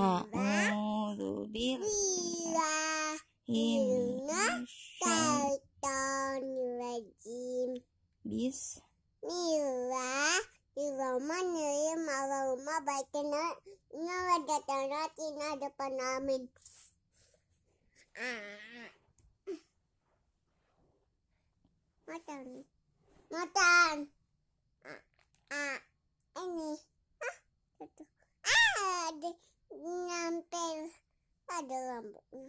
A'udzu billahi minasyaitonir rajim. Bis Bismillahirrahmanirrahim. Allahumma baikna na wadatana tina depan amin. Ah. Matan. Matan. ada lampu